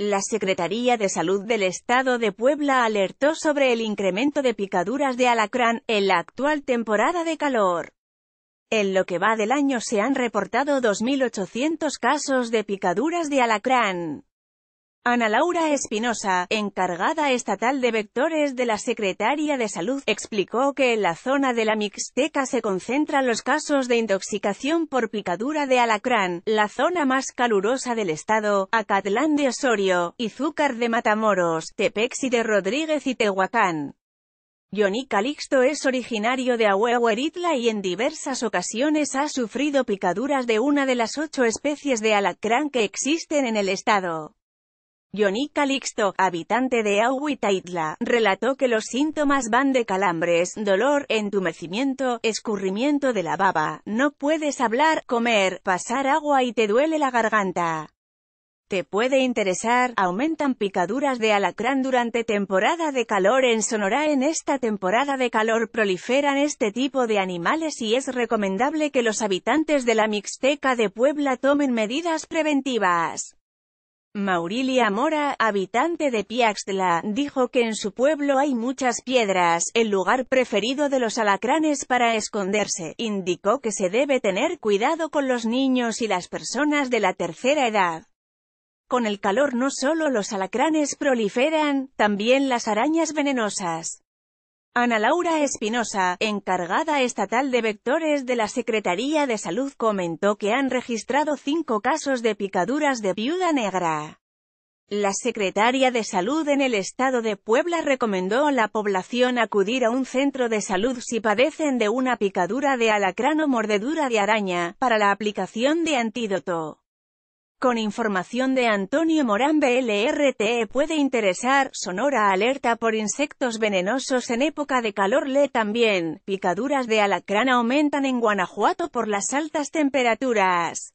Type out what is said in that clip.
La Secretaría de Salud del Estado de Puebla alertó sobre el incremento de picaduras de alacrán en la actual temporada de calor. En lo que va del año se han reportado 2.800 casos de picaduras de alacrán. Ana Laura Espinosa, encargada estatal de vectores de la Secretaría de Salud, explicó que en la zona de la Mixteca se concentran los casos de intoxicación por picadura de alacrán, la zona más calurosa del estado, Acatlán de Osorio, Izúcar de Matamoros, Tepexi de Rodríguez y Tehuacán. Johnny Calixto es originario de Ahuehueritla y en diversas ocasiones ha sufrido picaduras de una de las ocho especies de alacrán que existen en el estado. Johnny Calixto, habitante de Aguitaitla, relató que los síntomas van de calambres, dolor, entumecimiento, escurrimiento de la baba, no puedes hablar, comer, pasar agua y te duele la garganta. Te puede interesar, aumentan picaduras de alacrán durante temporada de calor en Sonora. En esta temporada de calor proliferan este tipo de animales y es recomendable que los habitantes de la Mixteca de Puebla tomen medidas preventivas. Maurilia Mora, habitante de Piaxtla, dijo que en su pueblo hay muchas piedras, el lugar preferido de los alacranes para esconderse. Indicó que se debe tener cuidado con los niños y las personas de la tercera edad. Con el calor no solo los alacranes proliferan, también las arañas venenosas. Ana Laura Espinosa, encargada estatal de vectores de la Secretaría de Salud, comentó que han registrado cinco casos de picaduras de viuda negra. La secretaria de Salud en el estado de Puebla recomendó a la población acudir a un centro de salud si padecen de una picadura de alacrán o mordedura de araña, para la aplicación de antídoto. Con información de Antonio Morán BLRTE puede interesar, Sonora alerta por insectos venenosos en época de calor le también, picaduras de alacrán aumentan en Guanajuato por las altas temperaturas.